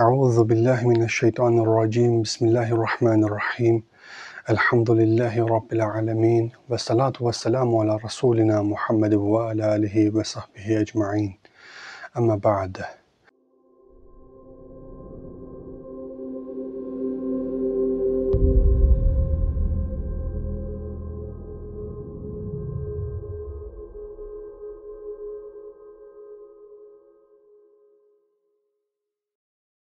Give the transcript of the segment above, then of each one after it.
أعوذ بالله من الشيطان الرجيم بسم الله الرحمن الرحيم الحمد لله رب العالمين والصلاة والسلام على رسولنا محمد وعلى آله وصحبه أجمعين أما بعد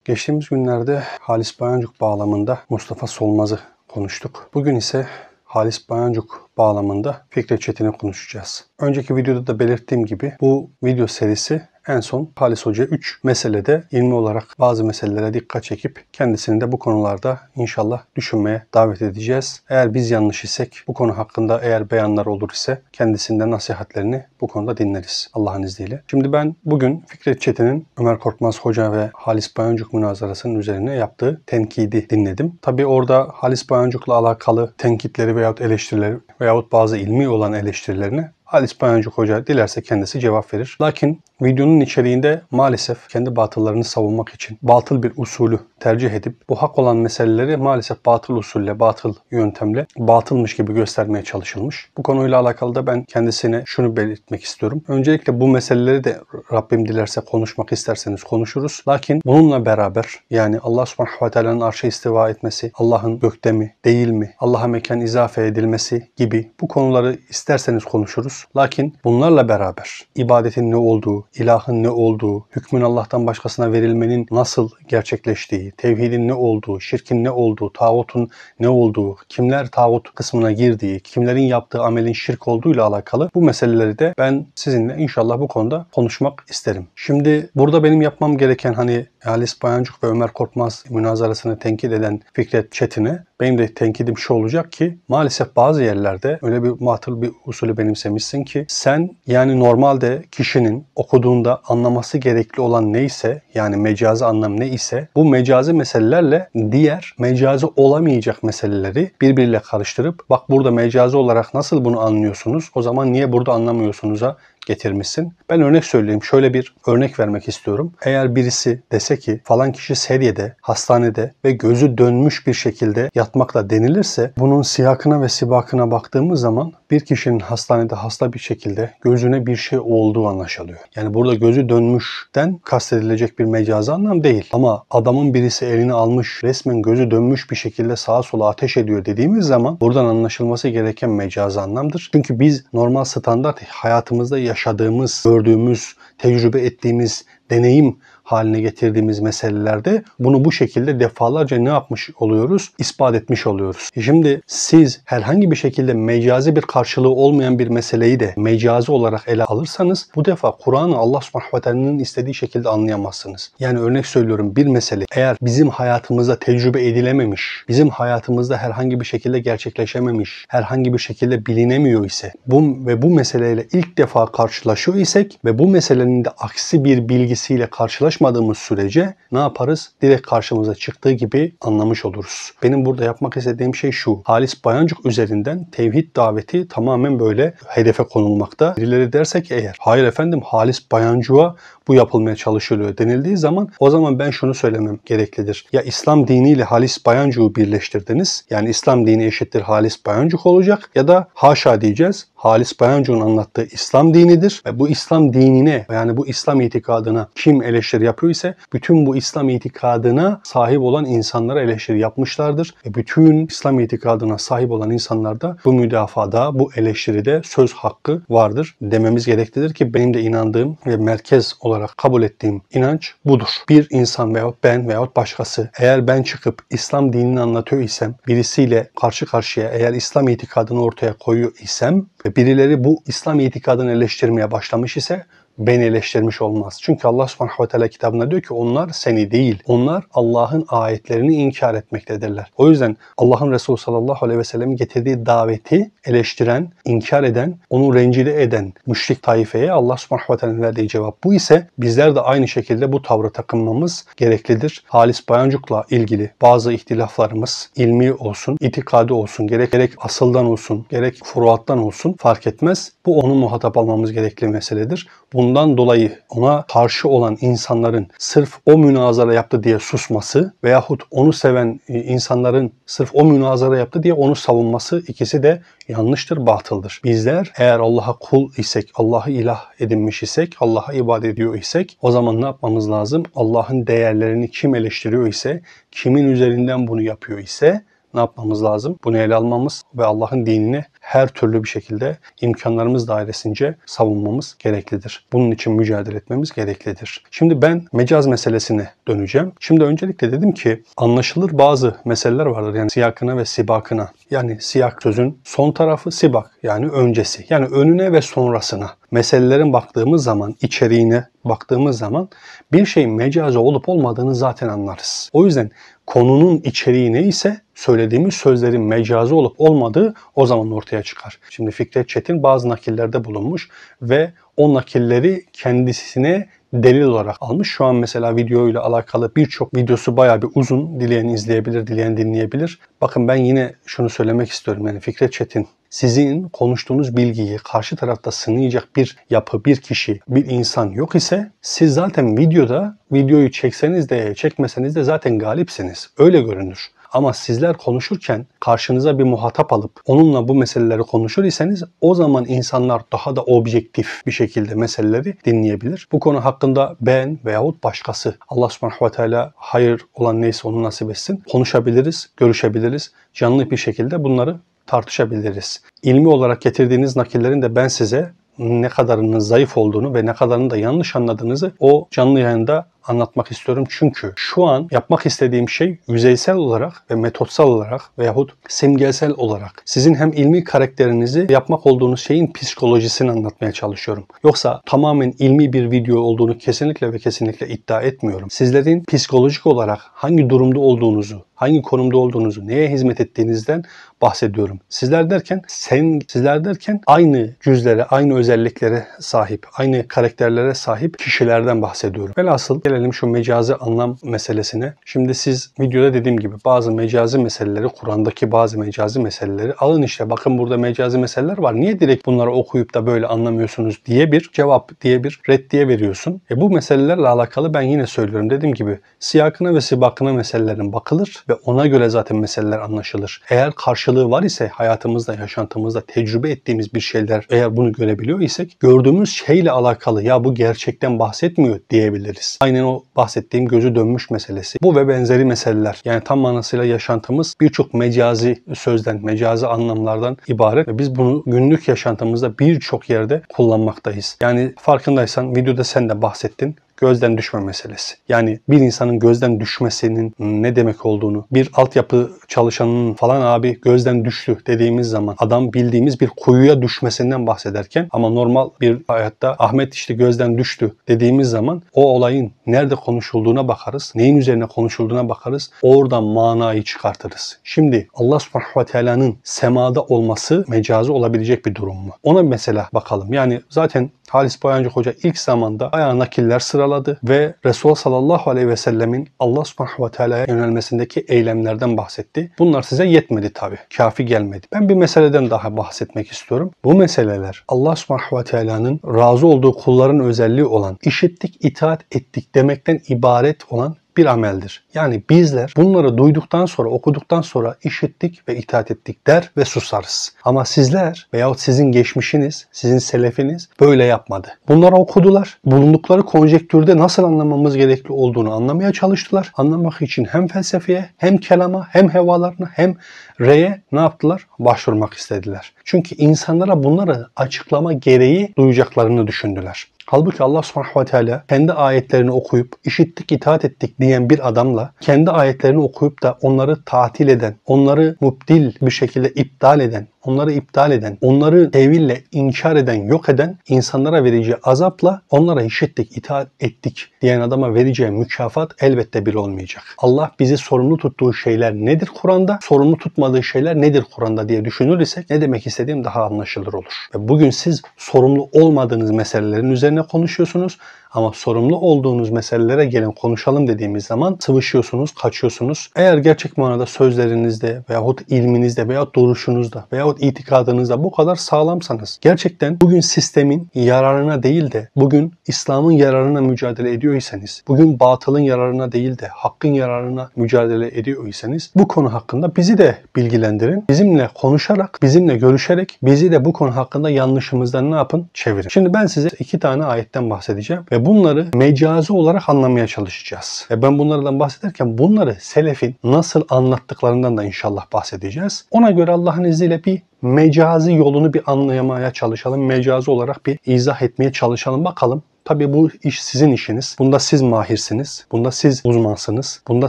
Geçtiğimiz günlerde Halis Bayancuk bağlamında Mustafa Solmaz'ı konuştuk. Bugün ise Halis Bayancuk bağlamında Fikret Çetin'i konuşacağız. Önceki videoda da belirttiğim gibi bu video serisi en son Halis Hoca 3 meselede ilmi olarak bazı meselelere dikkat çekip kendisini de bu konularda inşallah düşünmeye davet edeceğiz. Eğer biz yanlış isek bu konu hakkında eğer beyanlar olur ise kendisinden nasihatlerini bu konuda dinleriz Allah'ın izniyle. Şimdi ben bugün Fikret Çetin'in Ömer Korkmaz Hoca ve Halis Bayancuk münazarasının üzerine yaptığı tenkidi dinledim. Tabi orada Halis Bayancuk'la alakalı tenkitleri veyahut eleştirileri veyahut bazı ilmi olan eleştirilerini Al İspanyolcu Hoca dilerse kendisi cevap verir. Lakin videonun içeriğinde maalesef kendi batıllarını savunmak için batıl bir usulü tercih edip bu hak olan meseleleri maalesef batıl usulle, batıl yöntemle batılmış gibi göstermeye çalışılmış. Bu konuyla alakalı da ben kendisine şunu belirtmek istiyorum. Öncelikle bu meseleleri de Rabbim dilerse konuşmak isterseniz konuşuruz. Lakin bununla beraber yani Allah subhanahu ve teala'nın arşa istiva etmesi, Allah'ın gökte mi, değil mi, Allah'a mekan izafe edilmesi gibi bu konuları isterseniz konuşuruz. Lakin bunlarla beraber ibadetin ne olduğu, ilahın ne olduğu, hükmün Allah'tan başkasına verilmenin nasıl gerçekleştiği, tevhidin ne olduğu, şirkin ne olduğu, tağutun ne olduğu, kimler tağut kısmına girdiği, kimlerin yaptığı amelin şirk olduğu ile alakalı bu meseleleri de ben sizinle inşallah bu konuda konuşmak isterim. Şimdi burada benim yapmam gereken hani Halis Bayancuk ve Ömer Korkmaz münazarasını tenkit eden Fikret Çetin'e benim de tenkidim şu olacak ki maalesef bazı yerlerde öyle bir matıl bir usulü benimsemişsin ki sen yani normalde kişinin okuduğunda anlaması gerekli olan neyse yani mecazi anlam ne ise bu mecazi meselelerle diğer mecazi olamayacak meseleleri birbiriyle karıştırıp bak burada mecazi olarak nasıl bunu anlıyorsunuz o zaman niye burada anlamıyorsunuz'a getirmişsin. Ben örnek söyleyeyim. Şöyle bir örnek vermek istiyorum. Eğer birisi dese ki falan kişi seryede, hastanede ve gözü dönmüş bir şekilde yatmakla denilirse bunun siyakına ve sibakına baktığımız zaman bir kişinin hastanede hasta bir şekilde gözüne bir şey olduğu anlaşılıyor. Yani burada gözü dönmüşten kastedilecek bir mecazi anlam değil. Ama adamın birisi elini almış resmen gözü dönmüş bir şekilde sağa sola ateş ediyor dediğimiz zaman buradan anlaşılması gereken mecazi anlamdır. Çünkü biz normal standart hayatımızda yaşadığımız, gördüğümüz, tecrübe ettiğimiz deneyim haline getirdiğimiz meselelerde bunu bu şekilde defalarca ne yapmış oluyoruz? İspat etmiş oluyoruz. Şimdi siz herhangi bir şekilde mecazi bir karşılığı olmayan bir meseleyi de mecazi olarak ele alırsanız bu defa Kur'an'ı Allah subhanahu teala'nın istediği şekilde anlayamazsınız. Yani örnek söylüyorum bir mesele eğer bizim hayatımızda tecrübe edilememiş, bizim hayatımızda herhangi bir şekilde gerçekleşememiş, herhangi bir şekilde bilinemiyor ise bu ve bu meseleyle ilk defa karşılaşıyor isek ve bu meselenin de aksi bir bilgisiyle karşılaş çalışmadığımız sürece ne yaparız? Direkt karşımıza çıktığı gibi anlamış oluruz. Benim burada yapmak istediğim şey şu. Halis Bayancık üzerinden tevhid daveti tamamen böyle hedefe konulmakta. Birileri dersek eğer hayır efendim Halis Bayancık'a bu yapılmaya çalışılıyor denildiği zaman o zaman ben şunu söylemem gereklidir. Ya İslam diniyle Halis Bayancık'ı birleştirdiniz. Yani İslam dini eşittir Halis Bayancık olacak ya da haşa diyeceğiz. Halis Bayancı'nın anlattığı İslam dinidir. Ve bu İslam dinine yani bu İslam itikadına kim eleştiri yapıyor ise bütün bu İslam itikadına sahip olan insanlara eleştiri yapmışlardır. Ve bütün İslam itikadına sahip olan insanlarda bu müdafada, bu eleştiride söz hakkı vardır dememiz gereklidir ki benim de inandığım ve merkez olarak kabul ettiğim inanç budur. Bir insan veyahut ben veyahut başkası eğer ben çıkıp İslam dinini anlatıyor isem birisiyle karşı karşıya eğer İslam itikadını ortaya koyuyor isem birileri bu İslam itikadını eleştirmeye başlamış ise beni eleştirmiş olmaz. Çünkü Allah subhanahu ve teala kitabında diyor ki onlar seni değil. Onlar Allah'ın ayetlerini inkar etmektedirler. O yüzden Allah'ın Resulü sallallahu aleyhi ve sellem getirdiği daveti eleştiren, inkar eden, onu rencide eden müşrik taifeye Allah subhanahu ve teala'nın verdiği cevap bu ise bizler de aynı şekilde bu tavrı takınmamız gereklidir. Halis Bayancuk'la ilgili bazı ihtilaflarımız ilmi olsun, itikadi olsun, gerek gerek asıldan olsun, gerek furuattan olsun fark etmez. Bu onu muhatap almamız gerekli meseledir. Bu bundan dolayı ona karşı olan insanların sırf o münazara yaptı diye susması veyahut onu seven e, insanların sırf o münazara yaptı diye onu savunması ikisi de yanlıştır, batıldır. Bizler eğer Allah'a kul isek, Allah'ı ilah edinmiş isek, Allah'a ibadet ediyor isek o zaman ne yapmamız lazım? Allah'ın değerlerini kim eleştiriyor ise, kimin üzerinden bunu yapıyor ise ne yapmamız lazım? Bunu ele almamız ve Allah'ın dinini her türlü bir şekilde imkanlarımız dairesince savunmamız gereklidir. Bunun için mücadele etmemiz gereklidir. Şimdi ben mecaz meselesine döneceğim. Şimdi öncelikle dedim ki anlaşılır bazı meseleler vardır. Yani siyakına ve sibakına. Yani siyak sözün son tarafı sibak yani öncesi. Yani önüne ve sonrasına meselelerin baktığımız zaman, içeriğine baktığımız zaman bir şeyin mecazi olup olmadığını zaten anlarız. O yüzden konunun içeriği neyse söylediğimiz sözlerin mecazi olup olmadığı o zaman ortaya çıkar. Şimdi Fikret Çetin bazı nakillerde bulunmuş ve o nakilleri kendisine delil olarak almış. Şu an mesela videoyla alakalı birçok videosu bayağı bir uzun. Dileyen izleyebilir, dileyen dinleyebilir. Bakın ben yine şunu söylemek istiyorum. Yani Fikret Çetin sizin konuştuğunuz bilgiyi karşı tarafta sınayacak bir yapı, bir kişi, bir insan yok ise siz zaten videoda videoyu çekseniz de çekmeseniz de zaten galipsiniz. Öyle görünür. Ama sizler konuşurken karşınıza bir muhatap alıp onunla bu meseleleri konuşur iseniz o zaman insanlar daha da objektif bir şekilde meseleleri dinleyebilir. Bu konu hakkında ben veyahut başkası Allah subhanahu ve teala hayır olan neyse onu nasip etsin konuşabiliriz, görüşebiliriz. Canlı bir şekilde bunları tartışabiliriz. İlmi olarak getirdiğiniz nakillerin de ben size ne kadarının zayıf olduğunu ve ne kadarını da yanlış anladığınızı o canlı yayında anlatmak istiyorum. Çünkü şu an yapmak istediğim şey yüzeysel olarak ve metotsal olarak veyahut simgesel olarak sizin hem ilmi karakterinizi yapmak olduğunuz şeyin psikolojisini anlatmaya çalışıyorum. Yoksa tamamen ilmi bir video olduğunu kesinlikle ve kesinlikle iddia etmiyorum. Sizlerin psikolojik olarak hangi durumda olduğunuzu, hangi konumda olduğunuzu, neye hizmet ettiğinizden bahsediyorum. Sizler derken sen sizler derken aynı cüzlere, aynı özelliklere sahip, aynı karakterlere sahip kişilerden bahsediyorum. Velhasıl gelelim şu mecazi anlam meselesine. Şimdi siz videoda dediğim gibi bazı mecazi meseleleri, Kur'an'daki bazı mecazi meseleleri alın işte bakın burada mecazi meseleler var. Niye direkt bunları okuyup da böyle anlamıyorsunuz diye bir cevap, diye bir reddiye veriyorsun. E bu meselelerle alakalı ben yine söylüyorum. Dediğim gibi siyakına ve sibakına meselelerin bakılır ve ona göre zaten meseleler anlaşılır. Eğer karşılığı var ise hayatımızda, yaşantımızda tecrübe ettiğimiz bir şeyler eğer bunu görebiliyor isek gördüğümüz şeyle alakalı ya bu gerçekten bahsetmiyor diyebiliriz. Aynen Yine o bahsettiğim gözü dönmüş meselesi. Bu ve benzeri meseleler. Yani tam manasıyla yaşantımız birçok mecazi sözden, mecazi anlamlardan ibaret. Ve biz bunu günlük yaşantımızda birçok yerde kullanmaktayız. Yani farkındaysan videoda sen de bahsettin gözden düşme meselesi. Yani bir insanın gözden düşmesinin ne demek olduğunu, bir altyapı çalışanının falan abi gözden düştü dediğimiz zaman adam bildiğimiz bir kuyuya düşmesinden bahsederken ama normal bir hayatta Ahmet işte gözden düştü dediğimiz zaman o olayın nerede konuşulduğuna bakarız, neyin üzerine konuşulduğuna bakarız. Oradan manayı çıkartırız. Şimdi Allah subhanahu ve teala'nın semada olması mecazi olabilecek bir durum mu? Ona mesela bakalım. Yani zaten Halis Bayancı Hoca ilk zamanda ayağa nakiller sıraladı ve Resul sallallahu aleyhi ve sellemin Allah subhanahu ve teala'ya yönelmesindeki eylemlerden bahsetti. Bunlar size yetmedi tabi. Kafi gelmedi. Ben bir meseleden daha bahsetmek istiyorum. Bu meseleler Allah subhanahu ve teala'nın razı olduğu kulların özelliği olan işittik, itaat ettik demekten ibaret olan bir ameldir. Yani bizler bunları duyduktan sonra, okuduktan sonra işittik ve itaat ettik der ve susarız. Ama sizler veyahut sizin geçmişiniz, sizin selefiniz böyle yapmadı. Bunları okudular. Bulundukları konjektürde nasıl anlamamız gerekli olduğunu anlamaya çalıştılar. Anlamak için hem felsefeye, hem kelama, hem hevalarına, hem reye ne yaptılar? Başvurmak istediler. Çünkü insanlara bunları açıklama gereği duyacaklarını düşündüler. Halbuki Allah subhanahu ve teala kendi ayetlerini okuyup işittik itaat ettik diyen bir adamla kendi ayetlerini okuyup da onları tatil eden, onları mubdil bir şekilde iptal eden, onları iptal eden, onları teville inkar eden, yok eden insanlara vereceği azapla onlara işittik, itaat ettik diyen adama vereceği mükafat elbette bir olmayacak. Allah bizi sorumlu tuttuğu şeyler nedir Kur'an'da, sorumlu tutmadığı şeyler nedir Kur'an'da diye düşünür ne demek istediğim daha anlaşılır olur. Ve bugün siz sorumlu olmadığınız meselelerin üzerine konuşuyorsunuz. Ama sorumlu olduğunuz meselelere gelin konuşalım dediğimiz zaman sıvışıyorsunuz, kaçıyorsunuz. Eğer gerçek manada sözlerinizde veyahut ilminizde veyahut duruşunuzda veyahut itikadınızda bu kadar sağlamsanız gerçekten bugün sistemin yararına değil de bugün İslam'ın yararına mücadele ediyorsanız, bugün batılın yararına değil de hakkın yararına mücadele ediyorsanız bu konu hakkında bizi de bilgilendirin. Bizimle konuşarak, bizimle görüşerek bizi de bu konu hakkında yanlışımızdan ne yapın? Çevirin. Şimdi ben size iki tane ayetten bahsedeceğim ve bunları mecazi olarak anlamaya çalışacağız. Ve ben bunlardan bahsederken bunları selefin nasıl anlattıklarından da inşallah bahsedeceğiz. Ona göre Allah'ın izniyle bir mecazi yolunu bir anlayamaya çalışalım. Mecazi olarak bir izah etmeye çalışalım. Bakalım Tabii bu iş sizin işiniz. Bunda siz mahirsiniz. Bunda siz uzmansınız. Bunda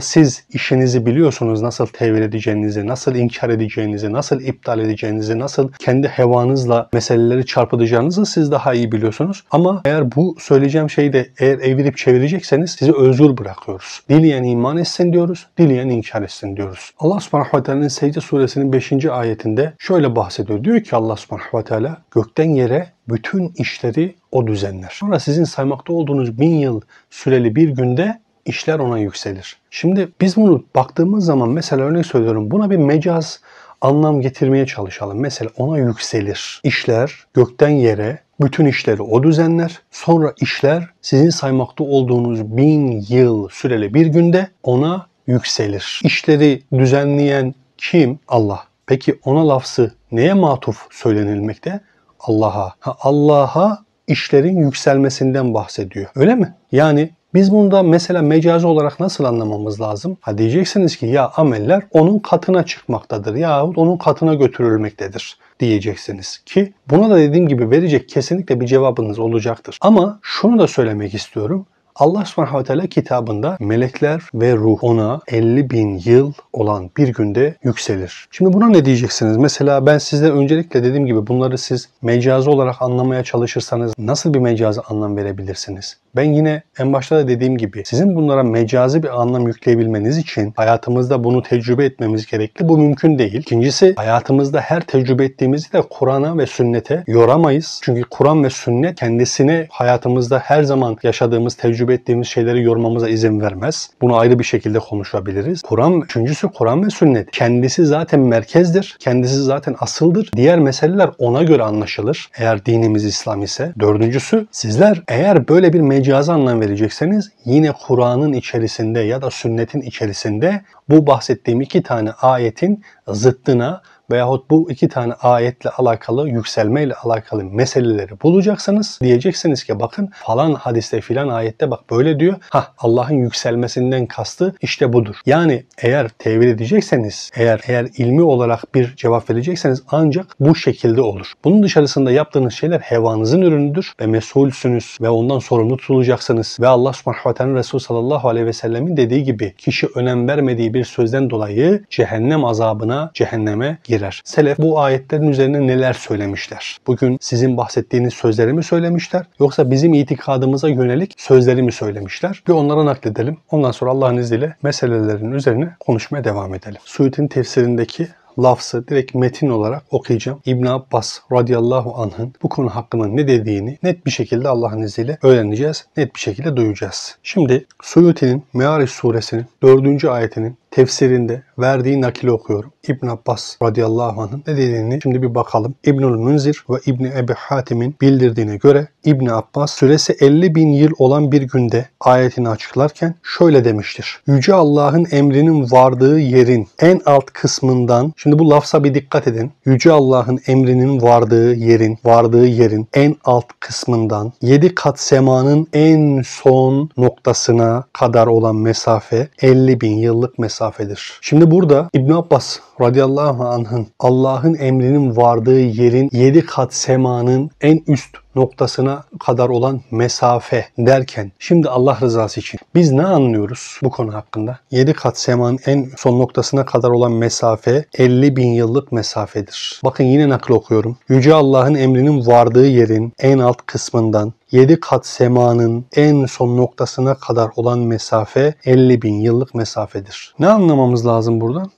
siz işinizi biliyorsunuz nasıl tevil edeceğinizi, nasıl inkar edeceğinizi, nasıl iptal edeceğinizi, nasıl kendi hevanızla meseleleri çarpıtacağınızı siz daha iyi biliyorsunuz. Ama eğer bu söyleyeceğim şeyi de eğer evirip çevirecekseniz sizi özgür bırakıyoruz. Dileyen iman etsin diyoruz, dileyen inkar etsin diyoruz. Allah subhanahu ve teala'nın Secde suresinin 5. ayetinde şöyle bahsediyor. Diyor ki Allah subhanahu ve teala gökten yere bütün işleri o düzenler. Sonra sizin saymakta olduğunuz bin yıl süreli bir günde işler ona yükselir. Şimdi biz bunu baktığımız zaman mesela örnek söylüyorum buna bir mecaz anlam getirmeye çalışalım. Mesela ona yükselir. İşler gökten yere bütün işleri o düzenler. Sonra işler sizin saymakta olduğunuz bin yıl süreli bir günde ona yükselir. İşleri düzenleyen kim? Allah. Peki ona lafzı neye matuf söylenilmekte? Allah'a. Allah'a işlerin yükselmesinden bahsediyor. Öyle mi? Yani biz bunu da mesela mecazi olarak nasıl anlamamız lazım? Ha diyeceksiniz ki ya ameller onun katına çıkmaktadır yahut onun katına götürülmektedir diyeceksiniz ki buna da dediğim gibi verecek kesinlikle bir cevabınız olacaktır. Ama şunu da söylemek istiyorum. Allah subhanahu ve teala kitabında melekler ve ruh ona 50 bin yıl olan bir günde yükselir. Şimdi buna ne diyeceksiniz? Mesela ben size öncelikle dediğim gibi bunları siz mecazi olarak anlamaya çalışırsanız nasıl bir mecazi anlam verebilirsiniz? Ben yine en başta da dediğim gibi sizin bunlara mecazi bir anlam yükleyebilmeniz için hayatımızda bunu tecrübe etmemiz gerekli. Bu mümkün değil. İkincisi hayatımızda her tecrübe ettiğimizi de Kur'an'a ve sünnete yoramayız. Çünkü Kur'an ve sünnet kendisini hayatımızda her zaman yaşadığımız tecrübe tecrübe ettiğimiz şeyleri yormamıza izin vermez. Bunu ayrı bir şekilde konuşabiliriz. Kur'an, üçüncüsü Kur'an ve sünnet. Kendisi zaten merkezdir. Kendisi zaten asıldır. Diğer meseleler ona göre anlaşılır. Eğer dinimiz İslam ise. Dördüncüsü sizler eğer böyle bir mecazi anlam verecekseniz yine Kur'an'ın içerisinde ya da sünnetin içerisinde bu bahsettiğim iki tane ayetin zıttına veyahut bu iki tane ayetle alakalı, yükselmeyle alakalı meseleleri bulacaksanız Diyeceksiniz ki bakın falan hadiste filan ayette bak böyle diyor. Ha Allah'ın yükselmesinden kastı işte budur. Yani eğer tevil edecekseniz, eğer eğer ilmi olarak bir cevap verecekseniz ancak bu şekilde olur. Bunun dışarısında yaptığınız şeyler hevanızın ürünüdür ve mesulsünüz ve ondan sorumlu tutulacaksınız. Ve Allah subhanahu ve teala Resulü sallallahu aleyhi ve sellemin dediği gibi kişi önem vermediği bir sözden dolayı cehennem azabına, cehenneme gir girer. Selef bu ayetlerin üzerine neler söylemişler? Bugün sizin bahsettiğiniz sözleri mi söylemişler? Yoksa bizim itikadımıza yönelik sözleri mi söylemişler? Bir onlara nakledelim. Ondan sonra Allah'ın izniyle meselelerin üzerine konuşmaya devam edelim. Suyut'un tefsirindeki lafzı direkt metin olarak okuyacağım. İbn Abbas radıyallahu anh'ın bu konu hakkında ne dediğini net bir şekilde Allah'ın izniyle öğreneceğiz. Net bir şekilde duyacağız. Şimdi Suyuti'nin Meariş suresinin 4. ayetinin tefsirinde verdiği nakil okuyorum. İbn Abbas radıyallahu anh'ın ne dediğini şimdi bir bakalım. İbnül Münzir ve İbn Ebi Hatim'in bildirdiğine göre İbn Abbas süresi 50 bin yıl olan bir günde ayetini açıklarken şöyle demiştir. Yüce Allah'ın emrinin vardığı yerin en alt kısmından şimdi bu lafza bir dikkat edin. Yüce Allah'ın emrinin vardığı yerin vardığı yerin en alt kısmından 7 kat semanın en son noktasına kadar olan mesafe 50 bin yıllık mesafe mesafedir. Şimdi burada İbn Abbas radıyallahu anh'ın Allah'ın emrinin vardığı yerin 7 kat semanın en üst noktasına kadar olan mesafe derken şimdi Allah rızası için biz ne anlıyoruz bu konu hakkında? 7 kat semanın en son noktasına kadar olan mesafe 50 bin yıllık mesafedir. Bakın yine nakıl okuyorum. Yüce Allah'ın emrinin vardığı yerin en alt kısmından 7 kat semanın en son noktasına kadar olan mesafe 50 bin yıllık mesafedir. Ne anlamamız lazım buradan?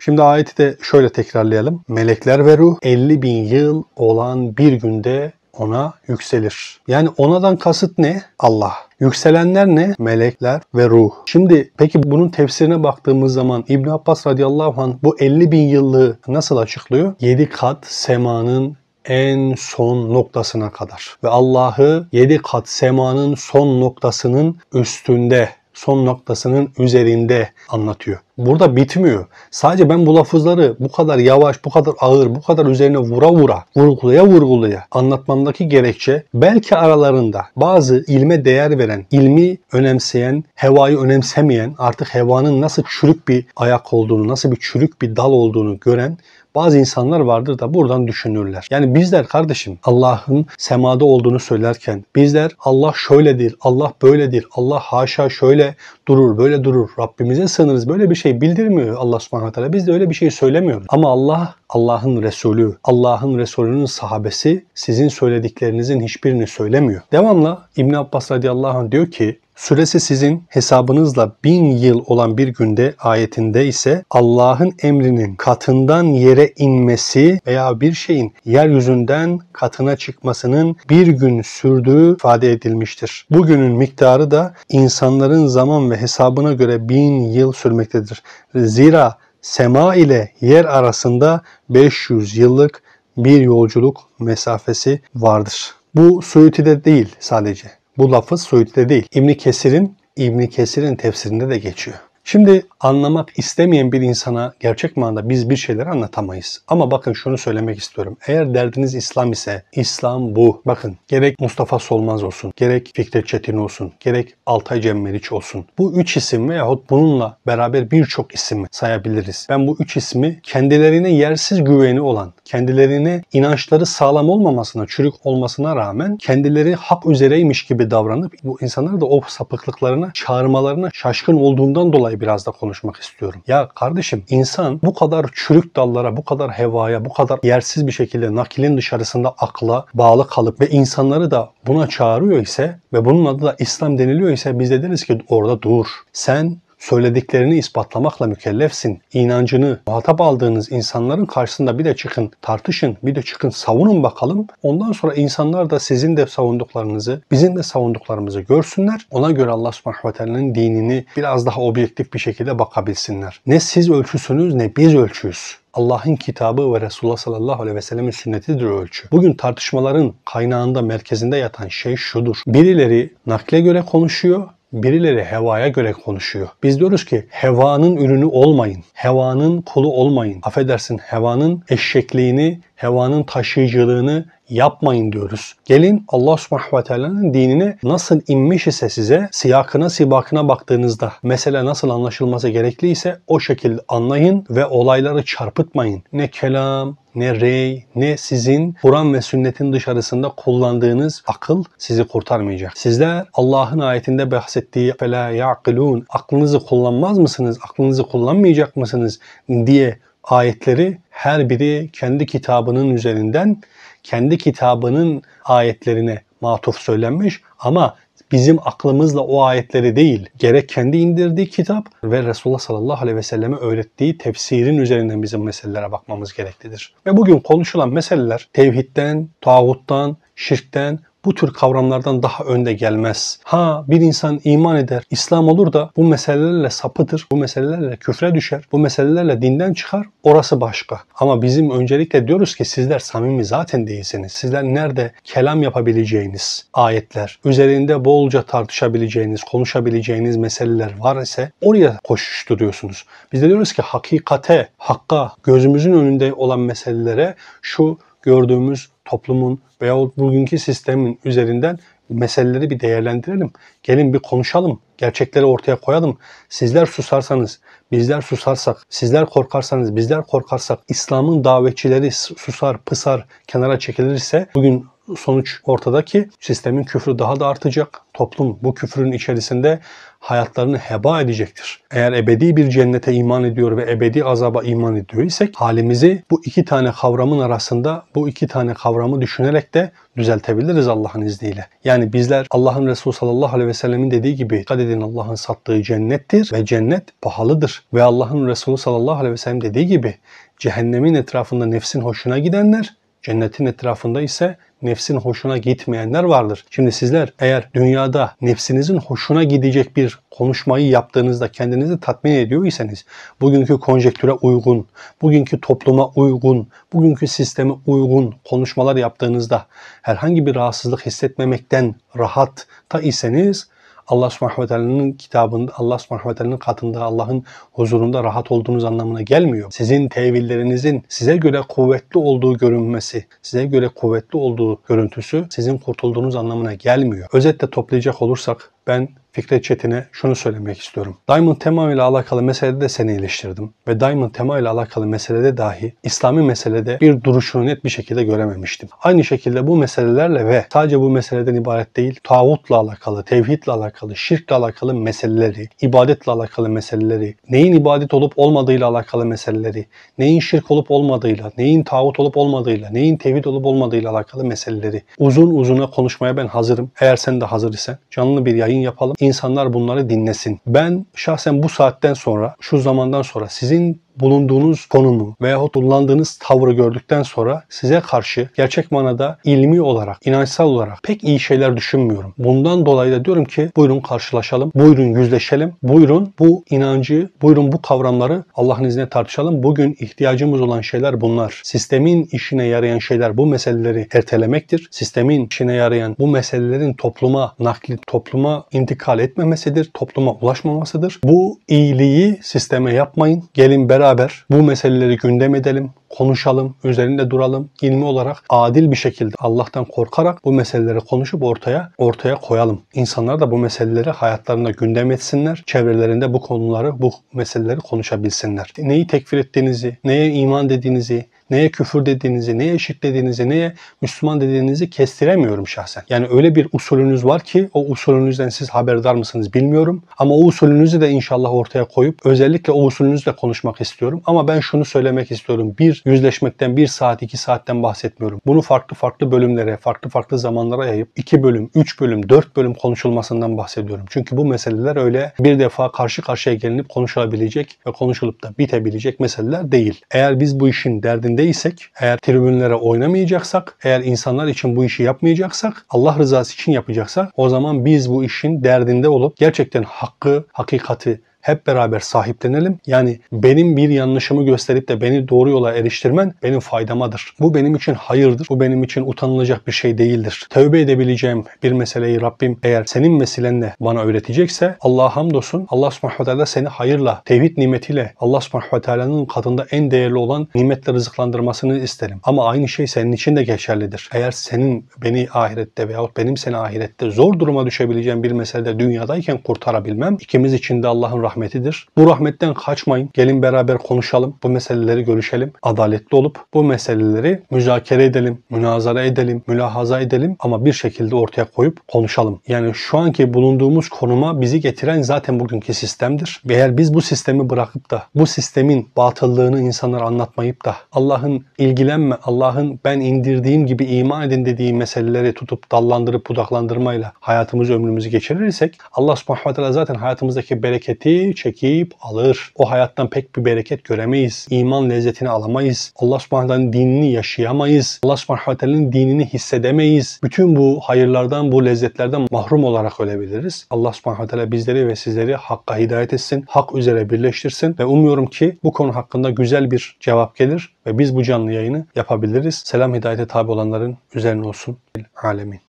Şimdi ayeti de şöyle tekrarlayalım. Melekler ve ruh 50 bin yıl olan bir günde ona yükselir. Yani onadan kasıt ne? Allah. Yükselenler ne? Melekler ve ruh. Şimdi peki bunun tefsirine baktığımız zaman İbn Abbas radıyallahu anh bu 50 bin yıllığı nasıl açıklıyor? 7 kat semanın en son noktasına kadar ve Allah'ı yedi kat semanın son noktasının üstünde son noktasının üzerinde anlatıyor. Burada bitmiyor. Sadece ben bu lafızları bu kadar yavaş, bu kadar ağır, bu kadar üzerine vura vura, vurgulaya vurgulaya anlatmamdaki gerekçe belki aralarında bazı ilme değer veren, ilmi önemseyen, hevayı önemsemeyen, artık hevanın nasıl çürük bir ayak olduğunu, nasıl bir çürük bir dal olduğunu gören bazı insanlar vardır da buradan düşünürler. Yani bizler kardeşim Allah'ın semada olduğunu söylerken bizler Allah şöyledir, Allah böyledir, Allah haşa şöyle durur, böyle durur. Rabbimize sığınırız. Böyle bir şey bildirmiyor Allah subhanahu teala. Biz de öyle bir şey söylemiyoruz. Ama Allah Allah'ın Resulü, Allah'ın Resulü'nün sahabesi sizin söylediklerinizin hiçbirini söylemiyor. Devamla İbn Abbas radıyallahu anh diyor ki Süresi sizin hesabınızla bin yıl olan bir günde ayetinde ise Allah'ın emrinin katından yere inmesi veya bir şeyin yeryüzünden katına çıkmasının bir gün sürdüğü ifade edilmiştir. Bugünün miktarı da insanların zaman ve hesabına göre bin yıl sürmektedir. Zira sema ile yer arasında 500 yıllık bir yolculuk mesafesi vardır. Bu Suyuti'de değil sadece. Bu lafı Suud'de değil. İbni Kesir'in İbni Kesir'in tefsirinde de geçiyor. Şimdi anlamak istemeyen bir insana gerçek manada biz bir şeyleri anlatamayız. Ama bakın şunu söylemek istiyorum. Eğer derdiniz İslam ise İslam bu. Bakın gerek Mustafa Solmaz olsun, gerek Fikret Çetin olsun, gerek Altay Cem Meriç olsun. Bu üç isim veyahut bununla beraber birçok ismi sayabiliriz. Ben bu üç ismi kendilerine yersiz güveni olan, kendilerine inançları sağlam olmamasına, çürük olmasına rağmen kendileri hak üzereymiş gibi davranıp bu insanları da o sapıklıklarına çağırmalarına şaşkın olduğundan dolayı biraz da konuşmak istiyorum. Ya kardeşim insan bu kadar çürük dallara, bu kadar hevaya, bu kadar yersiz bir şekilde nakilin dışarısında akla bağlı kalıp ve insanları da buna çağırıyor ise ve bunun adı da İslam deniliyor ise biz de deriz ki orada dur. Sen Söylediklerini ispatlamakla mükellefsin. İnancını muhatap aldığınız insanların karşısında bir de çıkın, tartışın, bir de çıkın savunun bakalım. Ondan sonra insanlar da sizin de savunduklarınızı, bizim de savunduklarımızı görsünler. Ona göre Allah subhanahu ve teala'nın dinini biraz daha objektif bir şekilde bakabilsinler. Ne siz ölçüsünüz ne biz ölçüyüz. Allah'ın kitabı ve Resulullah sallallahu aleyhi ve sellemin sünnetidir ölçü. Bugün tartışmaların kaynağında merkezinde yatan şey şudur. Birileri nakle göre konuşuyor, birileri hevaya göre konuşuyor. Biz diyoruz ki hevanın ürünü olmayın. Hevanın kulu olmayın. Affedersin hevanın eşekliğini, hevanın taşıyıcılığını, yapmayın diyoruz. Gelin Allah subhanahu ve teala'nın dinine nasıl inmiş ise size siyakına sibakına baktığınızda mesele nasıl anlaşılması gerekli o şekilde anlayın ve olayları çarpıtmayın. Ne kelam, ne rey, ne sizin Kur'an ve sünnetin dışarısında kullandığınız akıl sizi kurtarmayacak. Sizler Allah'ın ayetinde bahsettiği fela yaqilun aklınızı kullanmaz mısınız? Aklınızı kullanmayacak mısınız diye ayetleri her biri kendi kitabının üzerinden kendi kitabının ayetlerine matuf söylenmiş ama bizim aklımızla o ayetleri değil, gerek kendi indirdiği kitap ve Resulullah sallallahu aleyhi ve selleme öğrettiği tefsirin üzerinden bizim meselelere bakmamız gereklidir. Ve bugün konuşulan meseleler tevhidden, tağuttan, şirkten, bu tür kavramlardan daha önde gelmez. Ha bir insan iman eder, İslam olur da bu meselelerle sapıtır, bu meselelerle küfre düşer, bu meselelerle dinden çıkar orası başka. Ama bizim öncelikle diyoruz ki sizler samimi zaten değilsiniz. Sizler nerede kelam yapabileceğiniz ayetler, üzerinde bolca tartışabileceğiniz, konuşabileceğiniz meseleler var ise oraya koşuşturuyorsunuz. Biz de diyoruz ki hakikate, hakka, gözümüzün önünde olan meselelere şu gördüğümüz toplumun veyahut bugünkü sistemin üzerinden meseleleri bir değerlendirelim. Gelin bir konuşalım. Gerçekleri ortaya koyalım. Sizler susarsanız, bizler susarsak, sizler korkarsanız, bizler korkarsak, İslam'ın davetçileri susar, pısar, kenara çekilirse bugün sonuç ortadaki sistemin küfrü daha da artacak. Toplum bu küfrün içerisinde hayatlarını heba edecektir. Eğer ebedi bir cennete iman ediyor ve ebedi azaba iman ediyor isek halimizi bu iki tane kavramın arasında bu iki tane kavramı düşünerek de düzeltebiliriz Allah'ın izniyle. Yani bizler Allah'ın Resulü sallallahu aleyhi ve sellemin dediği gibi dikkat edin Allah'ın sattığı cennettir ve cennet pahalıdır. Ve Allah'ın Resulü sallallahu aleyhi ve sellem dediği gibi cehennemin etrafında nefsin hoşuna gidenler, cennetin etrafında ise nefsin hoşuna gitmeyenler vardır. Şimdi sizler eğer dünyada nefsinizin hoşuna gidecek bir konuşmayı yaptığınızda kendinizi tatmin ediyor iseniz, bugünkü konjektüre uygun, bugünkü topluma uygun, bugünkü sisteme uygun konuşmalar yaptığınızda herhangi bir rahatsızlık hissetmemekten rahat da iseniz Allah subhanahu ve teala'nın kitabında, Allah subhanahu ve teala'nın katında, Allah'ın huzurunda rahat olduğunuz anlamına gelmiyor. Sizin tevillerinizin size göre kuvvetli olduğu görünmesi, size göre kuvvetli olduğu görüntüsü sizin kurtulduğunuz anlamına gelmiyor. Özetle toplayacak olursak ben Fikret Çetin'e şunu söylemek istiyorum. Diamond tema ile alakalı meselede de seni eleştirdim ve Diamond tema ile alakalı meselede dahi İslami meselede bir duruşunu net bir şekilde görememiştim. Aynı şekilde bu meselelerle ve sadece bu meseleden ibaret değil, tağutla alakalı, tevhidle alakalı, şirkle alakalı meseleleri, ibadetle alakalı meseleleri, neyin ibadet olup olmadığıyla alakalı meseleleri, neyin şirk olup olmadığıyla, neyin tağut olup olmadığıyla, neyin tevhid olup olmadığıyla alakalı meseleleri uzun uzuna konuşmaya ben hazırım. Eğer sen de hazır isen canlı bir yayın yapalım insanlar bunları dinlesin. Ben şahsen bu saatten sonra, şu zamandan sonra sizin bulunduğunuz konumu veyahut kullandığınız tavrı gördükten sonra size karşı gerçek manada ilmi olarak, inançsal olarak pek iyi şeyler düşünmüyorum. Bundan dolayı da diyorum ki buyurun karşılaşalım, buyurun yüzleşelim, buyurun bu inancı, buyurun bu kavramları Allah'ın izniyle tartışalım. Bugün ihtiyacımız olan şeyler bunlar. Sistemin işine yarayan şeyler bu meseleleri ertelemektir. Sistemin işine yarayan bu meselelerin topluma nakli, topluma intikal etmemesidir, topluma ulaşmamasıdır. Bu iyiliği sisteme yapmayın. Gelin beraber beraber bu meseleleri gündem edelim, konuşalım, üzerinde duralım. ilmi olarak adil bir şekilde Allah'tan korkarak bu meseleleri konuşup ortaya ortaya koyalım. İnsanlar da bu meseleleri hayatlarında gündem etsinler. Çevrelerinde bu konuları, bu meseleleri konuşabilsinler. Neyi tekfir ettiğinizi, neye iman dediğinizi, neye küfür dediğinizi, neye şirk dediğinizi, neye Müslüman dediğinizi kestiremiyorum şahsen. Yani öyle bir usulünüz var ki o usulünüzden siz haberdar mısınız bilmiyorum. Ama o usulünüzü de inşallah ortaya koyup özellikle o usulünüzle konuşmak istiyorum. Ama ben şunu söylemek istiyorum. Bir yüzleşmekten bir saat, iki saatten bahsetmiyorum. Bunu farklı farklı bölümlere, farklı farklı zamanlara yayıp iki bölüm, üç bölüm, dört bölüm konuşulmasından bahsediyorum. Çünkü bu meseleler öyle bir defa karşı karşıya gelinip konuşulabilecek ve konuşulup da bitebilecek meseleler değil. Eğer biz bu işin derdini içindeysek, eğer tribünlere oynamayacaksak, eğer insanlar için bu işi yapmayacaksak, Allah rızası için yapacaksak o zaman biz bu işin derdinde olup gerçekten hakkı, hakikati, hep beraber sahiplenelim. Yani benim bir yanlışımı gösterip de beni doğru yola eriştirmen benim faydamadır. Bu benim için hayırdır. Bu benim için utanılacak bir şey değildir. Tövbe edebileceğim bir meseleyi Rabbim eğer senin meselenle bana öğretecekse Allah'a hamdolsun Allah subhanahu teala seni hayırla, tevhid nimetiyle Allah subhanahu teala'nın katında en değerli olan nimetle rızıklandırmasını isterim. Ama aynı şey senin için de geçerlidir. Eğer senin beni ahirette veyahut benim seni ahirette zor duruma düşebileceğim bir meselede dünyadayken kurtarabilmem ikimiz için de Allah'ın rahmetidir. Bu rahmetten kaçmayın. Gelin beraber konuşalım. Bu meseleleri görüşelim. Adaletli olup bu meseleleri müzakere edelim, münazara edelim, mülahaza edelim ama bir şekilde ortaya koyup konuşalım. Yani şu anki bulunduğumuz konuma bizi getiren zaten bugünkü sistemdir. Ve eğer biz bu sistemi bırakıp da bu sistemin batıllığını insanlara anlatmayıp da Allah'ın ilgilenme, Allah'ın ben indirdiğim gibi iman edin dediği meseleleri tutup dallandırıp budaklandırmayla hayatımızı ömrümüzü geçirirsek Allah subhanahu ve zaten hayatımızdaki bereketi bizi çekip alır. O hayattan pek bir bereket göremeyiz. İman lezzetini alamayız. Allah subhanahu dinini yaşayamayız. Allah subhanahu dinini hissedemeyiz. Bütün bu hayırlardan, bu lezzetlerden mahrum olarak ölebiliriz. Allah subhanahu bizleri ve sizleri hakka hidayet etsin. Hak üzere birleştirsin ve umuyorum ki bu konu hakkında güzel bir cevap gelir ve biz bu canlı yayını yapabiliriz. Selam hidayete tabi olanların üzerine olsun. Alemin.